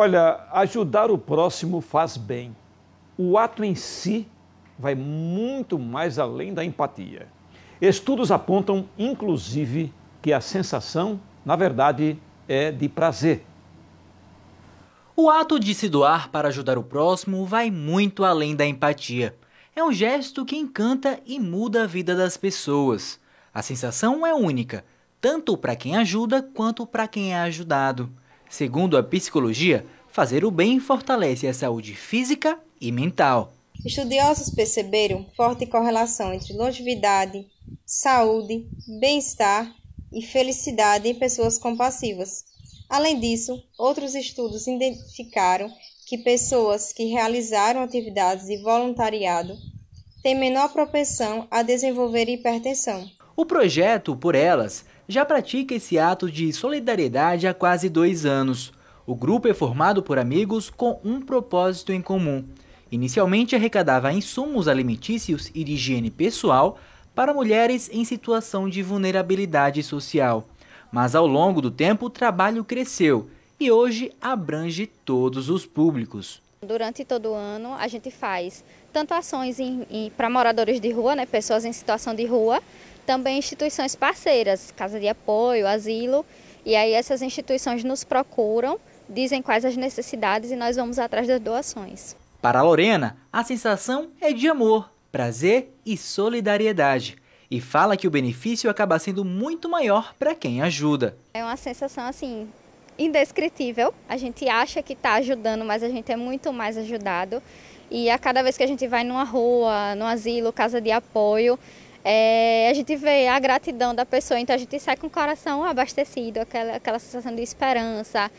Olha, ajudar o próximo faz bem. O ato em si vai muito mais além da empatia. Estudos apontam, inclusive, que a sensação, na verdade, é de prazer. O ato de se doar para ajudar o próximo vai muito além da empatia. É um gesto que encanta e muda a vida das pessoas. A sensação é única, tanto para quem ajuda quanto para quem é ajudado. Segundo a psicologia, fazer o bem fortalece a saúde física e mental. Estudiosos perceberam forte correlação entre longevidade, saúde, bem-estar e felicidade em pessoas compassivas. Além disso, outros estudos identificaram que pessoas que realizaram atividades de voluntariado têm menor propensão a desenvolver hipertensão. O projeto Por Elas já pratica esse ato de solidariedade há quase dois anos. O grupo é formado por amigos com um propósito em comum. Inicialmente arrecadava insumos alimentícios e de higiene pessoal para mulheres em situação de vulnerabilidade social. Mas ao longo do tempo o trabalho cresceu e hoje abrange todos os públicos. Durante todo o ano a gente faz tanto ações para moradores de rua, né, pessoas em situação de rua, também instituições parceiras, casa de apoio, asilo, e aí essas instituições nos procuram, dizem quais as necessidades e nós vamos atrás das doações. Para a Lorena, a sensação é de amor, prazer e solidariedade. E fala que o benefício acaba sendo muito maior para quem ajuda. É uma sensação assim indescritível. A gente acha que está ajudando, mas a gente é muito mais ajudado. E a cada vez que a gente vai numa rua, no asilo, casa de apoio, é, a gente vê a gratidão da pessoa, então a gente sai com o coração abastecido, aquela, aquela sensação de esperança,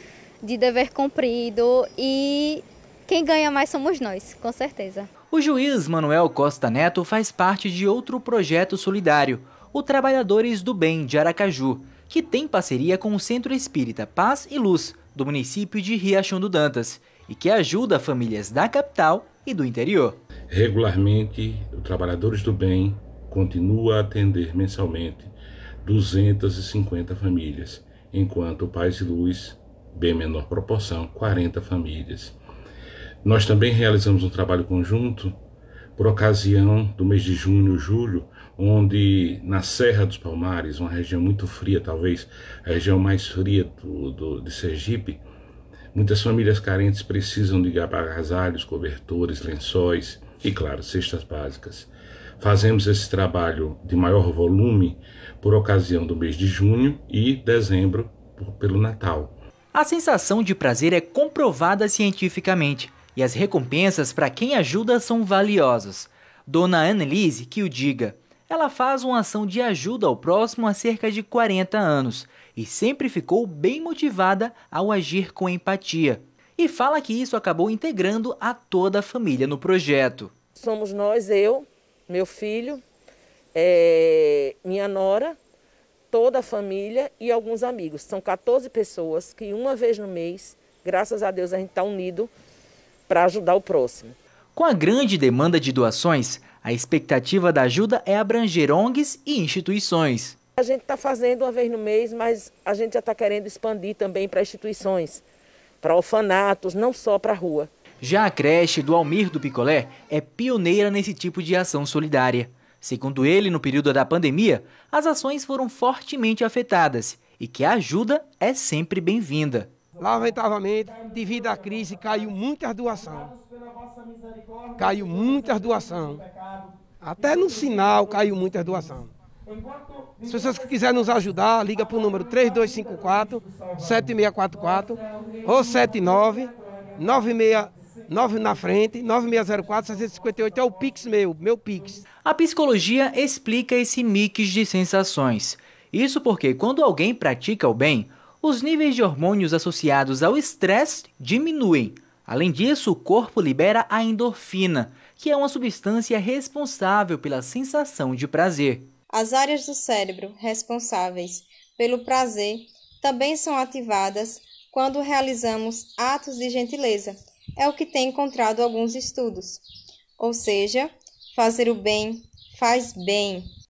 de dever cumprido e quem ganha mais somos nós, com certeza. O juiz Manuel Costa Neto faz parte de outro projeto solidário, o Trabalhadores do Bem de Aracaju, que tem parceria com o Centro Espírita Paz e Luz, do município de Riachão do Dantas, e que ajuda famílias da capital e do interior. Regularmente, o Trabalhadores do Bem continua a atender mensalmente 250 famílias, enquanto o Paz e Luz, bem menor proporção, 40 famílias. Nós também realizamos um trabalho conjunto por ocasião do mês de junho e julho, onde na Serra dos Palmares, uma região muito fria, talvez a região mais fria do, do de Sergipe, muitas famílias carentes precisam de agasalhos, cobertores, lençóis e, claro, cestas básicas. Fazemos esse trabalho de maior volume por ocasião do mês de junho e dezembro pelo Natal. A sensação de prazer é comprovada cientificamente e as recompensas para quem ajuda são valiosas. Dona Annelise que o diga. Ela faz uma ação de ajuda ao próximo há cerca de 40 anos e sempre ficou bem motivada ao agir com empatia. E fala que isso acabou integrando a toda a família no projeto. Somos nós, eu, meu filho, é, minha nora, toda a família e alguns amigos. São 14 pessoas que uma vez no mês, graças a Deus, a gente está unido para ajudar o próximo. Com a grande demanda de doações, a expectativa da ajuda é abranger ONGs e instituições. A gente está fazendo uma vez no mês, mas a gente já está querendo expandir também para instituições, para orfanatos, não só para a rua. Já a creche do Almir do Picolé é pioneira nesse tipo de ação solidária. Segundo ele, no período da pandemia, as ações foram fortemente afetadas e que a ajuda é sempre bem-vinda. Lamentavelmente, devido à crise, caiu muitas doações. Caiu muitas doações. Até no sinal caiu muitas doações. Se pessoas que quiserem nos ajudar, liga para o número 3254 7644 ou 79 96 9 na frente, 9604-658 é o Pix meu, meu Pix. A psicologia explica esse mix de sensações. Isso porque quando alguém pratica o bem, os níveis de hormônios associados ao estresse diminuem. Além disso, o corpo libera a endorfina, que é uma substância responsável pela sensação de prazer. As áreas do cérebro responsáveis pelo prazer também são ativadas quando realizamos atos de gentileza, é o que tem encontrado alguns estudos. Ou seja, fazer o bem faz bem.